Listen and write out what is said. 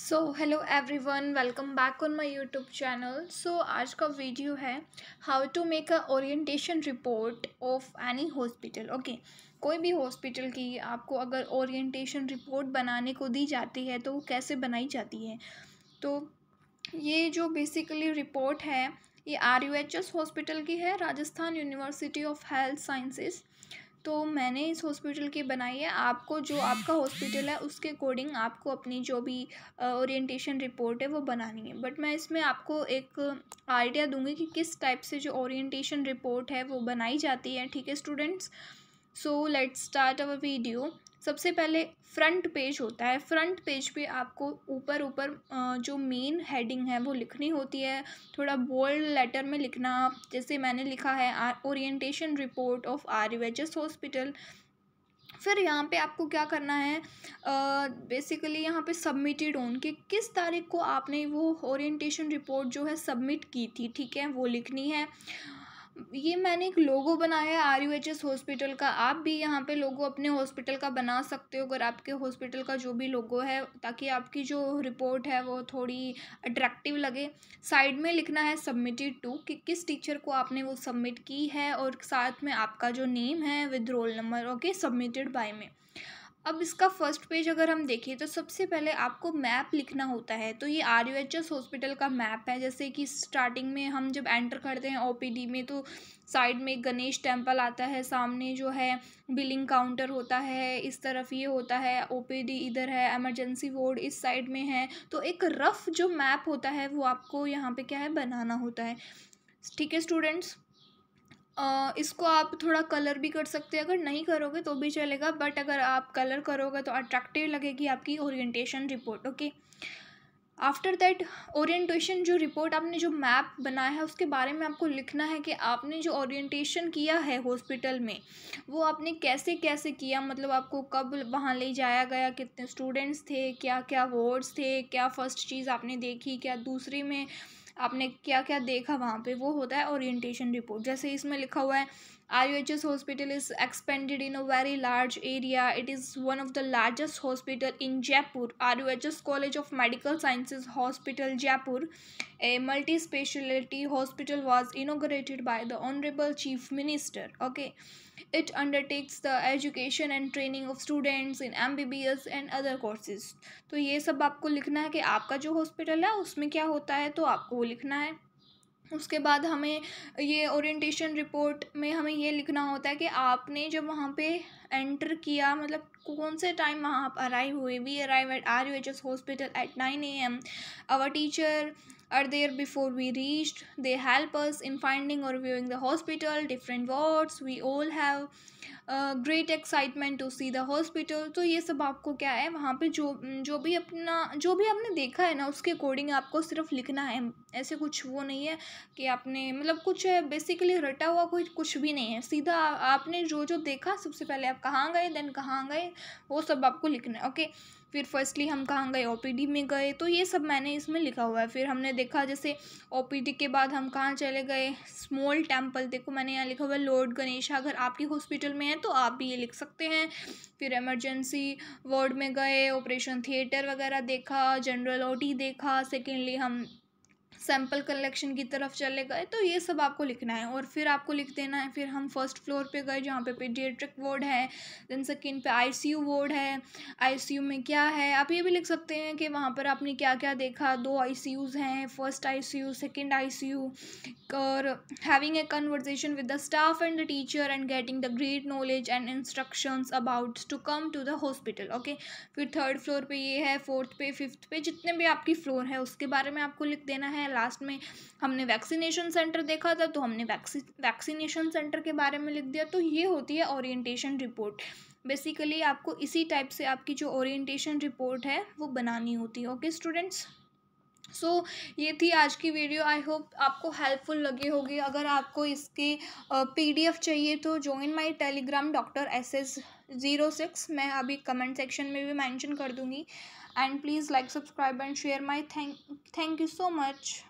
So hello everyone welcome back on my YouTube channel so आज का video है how to make a orientation report of any hospital okay कोई भी hospital की आपको अगर ओरिएंटेशन रिपोर्ट बनाने को दी जाती है तो वो कैसे बनाई जाती है तो ये जो बेसिकली रिपोर्ट है ये R U H S hospital की है Rajasthan university of health sciences तो मैंने इस हॉस्पिटल की बनाई है आपको जो आपका हॉस्पिटल है उसके अकॉर्डिंग आपको अपनी जो भी ओरिएंटेशन रिपोर्ट है वो बनानी है बट मैं इसमें आपको एक आइडिया दूंगी कि किस टाइप से जो ओरिएंटेशन रिपोर्ट है वो बनाई जाती है ठीक है students so let start our video सबसे पहले फ्रंट पेज होता है फ्रंट पेज पे आपको ऊपर ऊपर जो मेन हेडिंग है वो लिखनी होती है थोड़ा बोल्ड लेटर में लिखना जैसे मैंने लिखा है our orientation report of our hospital फिर यहाँ पे आपको क्या करना है बेसिकली uh, यहाँ पे सबमिटेड ऑन कि किस तारीख को आपने वो ओरिएंटेशन रिपोर्ट जो है सबमिट की थी ठीक है वो लिखनी है uh, ये मैंने एक लोगो बनाया है R U H S hospital का आप भी यहाँ पे लोगो अपने हॉस्पिटल का बना सकते हो अगर आपके हॉस्पिटल का जो भी लोगो है ताकि आपकी जो रिपोर्ट है वो थोड़ी अट्रैक्टिव लगे साइड में लिखना है सबमिटेड टू कि किस टीचर को आपने वो सबमिट की है और साथ में आपका जो नेम है with roll number okay submitted by में अब इसका फर्स्ट पेज अगर हम देखें तो सबसे पहले आपको मैप लिखना होता है तो ये R U H S hospital का मैप है जैसे कि स्टार्टिंग में हम जब एंटर करते हैं ओ पी डी में तो साइड में गणेश टेम्पल आता है सामने जो है बिलिंग काउंटर होता है इस तरफ ये होता है ओ पी डी इधर है एमरजेंसी वार्ड इस साइड में है तो एक रफ़ जो मैप होता है वो आपको यहाँ पर क्या है बनाना होता है ठीक है स्टूडेंट्स इसको आप थोड़ा कलर भी कर सकते हैं अगर नहीं करोगे तो भी चलेगा बट अगर आप कलर करोगे तो अट्रैक्टिव लगेगी आपकी orientation report okay after that orientation जो रिपोर्ट आपने जो मैप बनाया है उसके बारे में आपको लिखना है कि आपने जो ओरिएंटेशन किया है हॉस्पिटल में वो आपने कैसे कैसे किया मतलब आपको कब वहाँ ले जाया गया कितने स्टूडेंट्स थे क्या क्या वार्ड्स थे क्या फ़र्स्ट चीज़ आपने देखी क्या दूसरे में आपने क्या क्या देखा वहाँ पे वो होता है ओरिएंटेशन रिपोर्ट जैसे इसमें लिखा हुआ है RUHS hospital is expanded in a very large area. It is one of the largest hospital in Jaipur. RUHS College of Medical Sciences Hospital Jaipur, a multi-specialty hospital was inaugurated by the Honorable Chief Minister. Okay. It undertakes the education and training of students in MBBS and other courses. तो ये सब आपको लिखना है कि आपका जो hospital है उसमें क्या होता है तो आपको वो लिखना है उसके बाद हमें ये ओरिएंटेशन रिपोर्ट में हमें ये लिखना होता है कि आपने जब वहाँ पे एंटर किया मतलब कौन से टाइम वहाँ आप अराइव हुए we arrive at R U H S hospital at nine A M our teacher are there before we reached. They help us in finding or viewing the hospital, different wards. We all have great excitement to see the hospital तो ये सब आपको क्या है वहाँ पे जो जो भी अपना जो भी आपने देखा है ना उसके अकॉर्डिंग आपको सिर्फ लिखना है ऐसे कुछ वो नहीं है कि आपने मतलब कुछ बेसिकली रटा हुआ कोई कुछ भी नहीं है सीधा आपने जो जो देखा सबसे पहले आप कहाँ गए देन कहाँ गए वो सब आपको लिखना है ओके okay? फिर फर्स्टली हम कहाँ गए ओपीडी में गए तो ये सब मैंने इसमें लिखा हुआ है फिर हमने देखा जैसे ओपीडी के बाद हम कहाँ चले गए स्मॉल टेम्पल देखो मैंने यहाँ लिखा हुआ है लॉर्ड गणेशा अगर आपकी हॉस्पिटल में है तो आप भी ये लिख सकते हैं फिर एमरजेंसी वार्ड में गए ऑपरेशन थिएटर वगैरह देखा जनरल ओ देखा सेकेंडली हम सैम्पल कलेक्शन की तरफ चले गए तो ये सब आपको लिखना है और फिर आपको लिख देना है फिर हम फर्स्ट फ्लोर पे गए जहाँ पे पेडियाट्रिक वार्ड है देन सेकेंड पे आईसीयू वार्ड है आईसीयू में क्या है आप ये भी लिख सकते हैं कि वहाँ पर आपने क्या क्या देखा दो आईसीयूज़ हैं फर्स्ट आईसीयू सेकेंड आईसीयू और having a conversation with the staff and the teacher and getting the great knowledge and instruction about to come to the hospital okay फिर थर्ड फ्लोर पर ये है फोर्थ पे fifth पे जितने भी आपकी फ्लोर है उसके बारे में आपको लिख देना है है लास्ट में हमने वैक्सीनेशन सेंटर देखा था तो हमने वैक्सी वैक्सीनेशन सेंटर के बारे में लिख दिया तो ये होती है ओरिएंटेशन रिपोर्ट बेसिकली आपको इसी टाइप से आपकी जो ओरिएंटेशन रिपोर्ट है वो बनानी होती है ओके स्टूडेंट्स सो so, ये थी आज की वीडियो आई होप आपको हेल्पफुल लगी होगी अगर आपको इसके पीडीएफ चाहिए तो join my Telegram doctor S S zero six मैं अभी कमेंट सेक्शन में भी मेंशन कर दूँगी and please like subscribe and share my thank thank you so much